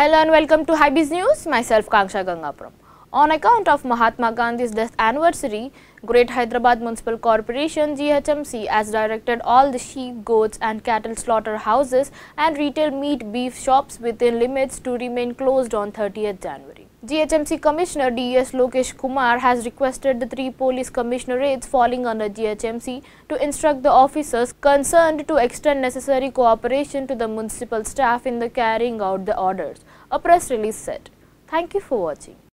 Hello and welcome to Hybees News, myself Kangsha Gangapuram. On account of Mahatma Gandhi's death anniversary, Great Hyderabad Municipal Corporation GHMC has directed all the sheep, goats and cattle slaughterhouses and retail meat beef shops within limits to remain closed on 30th January. GHMC Commissioner D.S. Lokesh Kumar has requested the three police commissionerates falling under GHMC to instruct the officers concerned to extend necessary cooperation to the municipal staff in the carrying out the orders, a press release said. Thank you for watching.